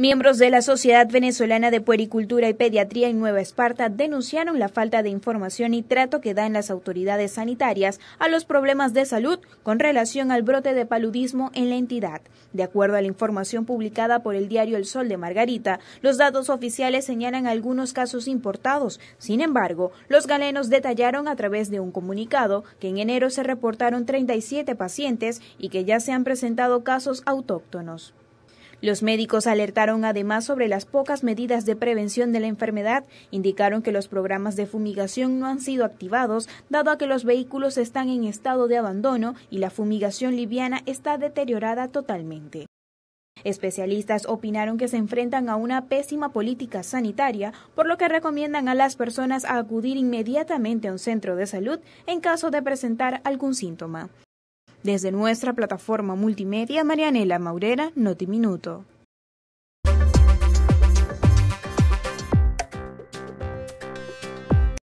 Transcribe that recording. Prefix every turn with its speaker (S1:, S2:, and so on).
S1: Miembros de la Sociedad Venezolana de Puericultura y Pediatría en Nueva Esparta denunciaron la falta de información y trato que dan las autoridades sanitarias a los problemas de salud con relación al brote de paludismo en la entidad. De acuerdo a la información publicada por el diario El Sol de Margarita, los datos oficiales señalan algunos casos importados. Sin embargo, los galenos detallaron a través de un comunicado que en enero se reportaron 37 pacientes y que ya se han presentado casos autóctonos. Los médicos alertaron además sobre las pocas medidas de prevención de la enfermedad, indicaron que los programas de fumigación no han sido activados, dado a que los vehículos están en estado de abandono y la fumigación liviana está deteriorada totalmente. Especialistas opinaron que se enfrentan a una pésima política sanitaria, por lo que recomiendan a las personas a acudir inmediatamente a un centro de salud en caso de presentar algún síntoma. Desde nuestra plataforma multimedia, Marianela Maurera, Notiminuto.